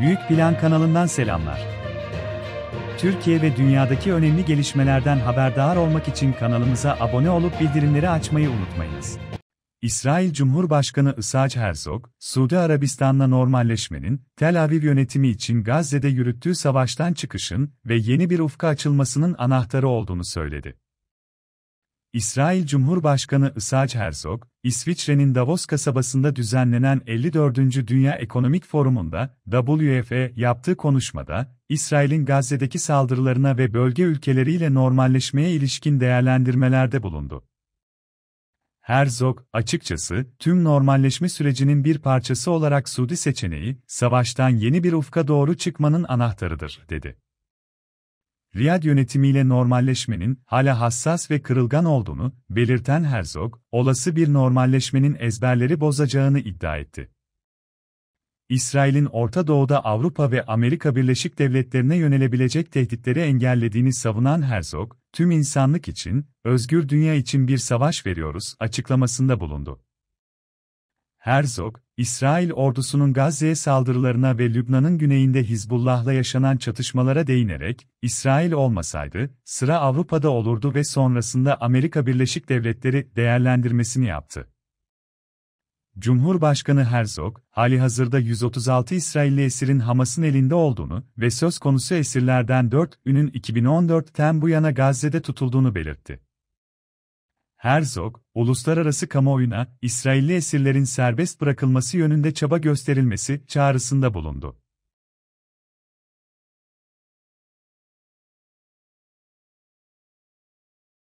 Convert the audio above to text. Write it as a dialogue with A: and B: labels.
A: Büyük Plan kanalından selamlar. Türkiye ve dünyadaki önemli gelişmelerden haberdar olmak için kanalımıza abone olup bildirimleri açmayı unutmayınız. İsrail Cumhurbaşkanı Isaac Herzog, Suudi Arabistan'la normalleşmenin, Tel Aviv yönetimi için Gazze'de yürüttüğü savaştan çıkışın ve yeni bir ufka açılmasının anahtarı olduğunu söyledi. İsrail Cumhurbaşkanı Isaac Herzog, İsviçre'nin Davos kasabasında düzenlenen 54. Dünya Ekonomik Forumu'nda WFP yaptığı konuşmada, İsrail'in Gazze'deki saldırılarına ve bölge ülkeleriyle normalleşmeye ilişkin değerlendirmelerde bulundu. Herzog, açıkçası, tüm normalleşme sürecinin bir parçası olarak Suudi seçeneği, savaştan yeni bir ufka doğru çıkmanın anahtarıdır, dedi. Riyad yönetimiyle normalleşmenin hala hassas ve kırılgan olduğunu belirten Herzog, olası bir normalleşmenin ezberleri bozacağını iddia etti. İsrail'in Orta Doğu'da Avrupa ve Amerika Birleşik Devletleri'ne yönelebilecek tehditleri engellediğini savunan Herzog, tüm insanlık için, özgür dünya için bir savaş veriyoruz açıklamasında bulundu. Herzog, İsrail ordusunun Gazze'ye saldırılarına ve Lübnan'ın güneyinde Hizbullah'la yaşanan çatışmalara değinerek, İsrail olmasaydı, sıra Avrupa'da olurdu ve sonrasında Amerika Birleşik Devletleri değerlendirmesini yaptı. Cumhurbaşkanı Herzog, hali hazırda 136 İsrailli esirin Hamas'ın elinde olduğunu ve söz konusu esirlerden 4 ünün 2014'ten bu yana Gazze'de tutulduğunu belirtti. Herzog, uluslararası kamuoyuna İsrailli esirlerin serbest bırakılması yönünde çaba gösterilmesi çağrısında bulundu.